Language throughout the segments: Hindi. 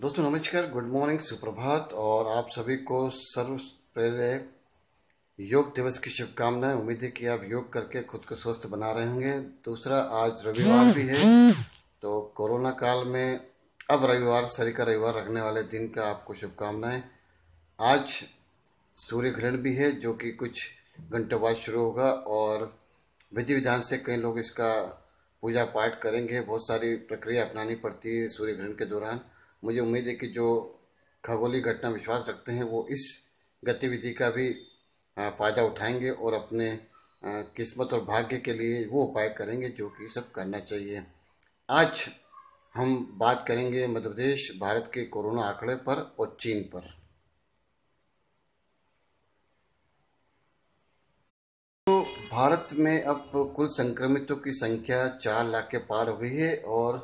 दोस्तों नमस्कार गुड मॉर्निंग सुप्रभात और आप सभी को सर्व पहले योग दिवस की शुभकामनाएं उम्मीद है कि आप योग करके खुद को स्वस्थ बना रहे होंगे दूसरा आज रविवार भी है तो कोरोना काल में अब रविवार सरी का रविवार रखने वाले दिन का आपको शुभकामनाएं आज सूर्य ग्रहण भी है जो कि कुछ घंटों बाद शुरू होगा और विधि विधान से कई लोग इसका पूजा पाठ करेंगे बहुत सारी प्रक्रिया अपनानी पड़ती है सूर्य ग्रहण के दौरान मुझे उम्मीद है कि जो खगोली घटना विश्वास रखते हैं वो इस गतिविधि का भी फ़ायदा उठाएंगे और अपने किस्मत और भाग्य के लिए वो उपाय करेंगे जो कि सब करना चाहिए आज हम बात करेंगे मध्य प्रदेश भारत के कोरोना आंकड़े पर और चीन पर तो भारत में अब कुल संक्रमितों की संख्या चार लाख के पार हुई है और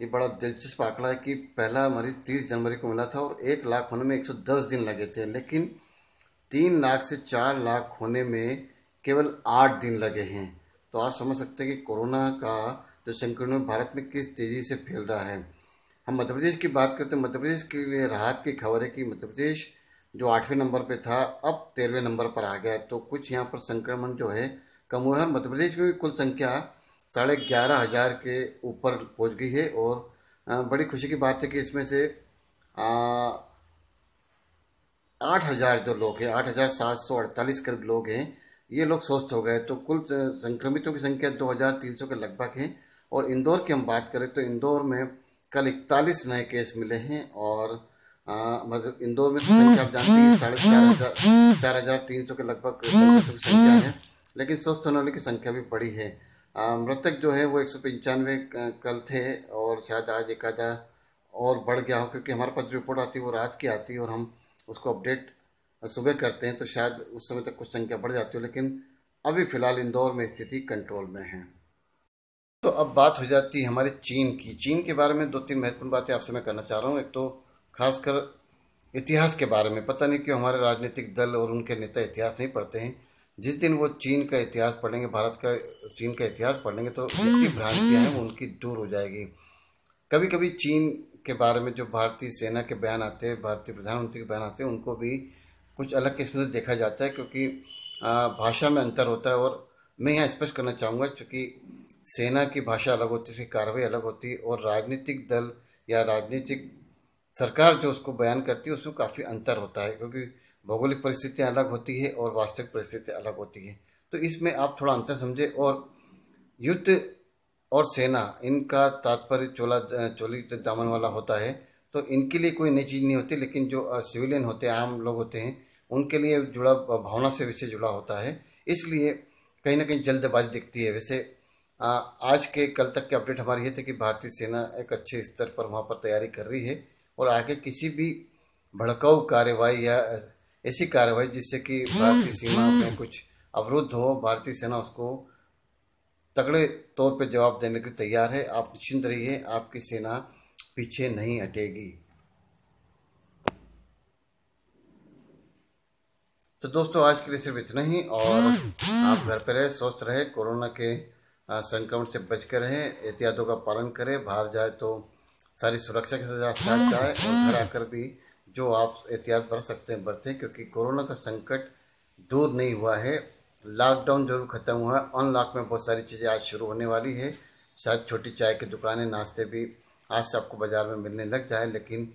ये बड़ा दिलचस्प आंकड़ा है कि पहला मरीज तीस जनवरी को मिला था और एक लाख होने में एक दिन लगे थे लेकिन तीन लाख से चार लाख होने में केवल आठ दिन लगे हैं तो आप समझ सकते हैं कि कोरोना का जो संक्रमण भारत में किस तेज़ी से फैल रहा है हम मध्य प्रदेश की बात करते हैं मध्य प्रदेश के लिए राहत की खबर है कि मध्य प्रदेश जो आठवें नंबर पे था अब तेरहवें नंबर पर आ गया तो कुछ यहाँ पर संक्रमण जो है कम हुआ है और मध्य प्रदेश में भी कुल संख्या साढ़े ग्यारह हज़ार के ऊपर पहुंच गई है और बड़ी खुशी की बात है कि इसमें से आठ हज़ार जो लोग हैं आठ हज़ार सात सौ अड़तालीस करीब लोग हैं ये लोग स्वस्थ हो गए तो कुल संक्रमितों की संख्या दो हज़ार तीन सौ के लगभग है और इंदौर की हम बात करें तो इंदौर में कल इकतालीस नए केस मिले हैं और मतलब इंदौर में तो संख्या आप जानते हैं साढ़े चार हज़ार चार हज़ार तीन सौ के लगभग संख्या है लेकिन स्वस्थ होने वाले की संख्या भी बड़ी है मृतक जो है वो एक सौ पंचानवे कल थे और शायद आज एक आधा और बढ़ गया हो क्योंकि हमारे पास जो रिपोर्ट आती है वो रात की आती है और हम उसको अपडेट सुबह करते हैं तो शायद उस समय तक कुछ संख्या बढ़ जाती हो लेकिन अभी फ़िलहाल इंदौर में स्थिति कंट्रोल में है तो अब बात हो जाती है हमारे चीन की चीन के बारे में दो तीन महत्वपूर्ण बातें आपसे मैं करना चाह रहा हूँ एक तो खासकर इतिहास के बारे में पता नहीं क्यों हमारे राजनीतिक दल और उनके नेता इतिहास नहीं पढ़ते हैं जिस दिन वो चीन का इतिहास पढ़ेंगे भारत का चीन का इतिहास पढ़ेंगे तो उनकी भ्रांतियाँ हैं वो उनकी दूर हो जाएगी कभी कभी चीन के बारे में जो भारतीय सेना के बयान आते हैं भारतीय प्रधानमंत्री के बयान आते हैं उनको भी कुछ अलग किस्म से देखा जाता है क्योंकि भाषा में अंतर होता है और मैं यहाँ स्पष्ट करना चाहूँगा चूँकि सेना की भाषा अलग होती है उसकी कार्रवाई अलग होती है और राजनीतिक दल या राजनीतिक सरकार जो उसको बयान करती है उसमें काफ़ी अंतर होता है क्योंकि भौगोलिक परिस्थितियाँ अलग होती है और वास्तविक परिस्थितियाँ अलग होती है तो इसमें आप थोड़ा अंतर समझें और युद्ध और सेना इनका तात्पर्य चोला चोली दामन वाला होता है तो इनके लिए कोई नई चीज़ नहीं होती लेकिन जो सिविलियन होते हैं आम लोग होते हैं उनके लिए जुड़ा भावना से विषय जुड़ा होता है इसलिए कहीं ना कहीं जल्दबाजी दिखती है वैसे आ, आज के कल तक के अपडेट हमारे ये थे कि भारतीय सेना एक अच्छे स्तर पर वहाँ पर तैयारी कर रही है और आगे किसी भी भड़काऊ कार्रवाई या ऐसी कार्रवाई जिससे कि भारतीय हम्म, सीमा में हम्म। कुछ अवरुद्ध हो भारतीय सेना उसको तगड़े तौर पर जवाब देने के तैयार है आप निश्चिंत रहिए आपकी सेना पीछे नहीं हटेगी तो दोस्तों आज के लिए सिर्फ इतना ही और हम्म, आप घर पर रहे स्वस्थ रहे कोरोना के संक्रमण से बच कर रहें एहतियातों का पालन करें बाहर जाए तो सारी सुरक्षा के साथ जाए और घर आकर भी जो आप एहतियात बरत सकते हैं बरतें क्योंकि कोरोना का संकट दूर नहीं हुआ है लॉकडाउन जरूर ख़त्म हुआ है अनलॉक में बहुत सारी चीज़ें आज शुरू होने वाली है शायद छोटी चाय की दुकानें नाश्ते भी आज से आपको बाज़ार में मिलने लग जाए लेकिन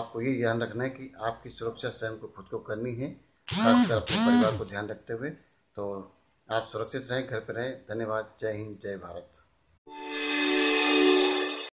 आपको ये ध्यान रखना है कि आपकी सुरक्षा स्वयं को खुद को करनी है खासकर अपने परिवार को ध्यान रखते हुए तो आप सुरक्षित रहें घर पर रहें धन्यवाद जय हिंद जय भारत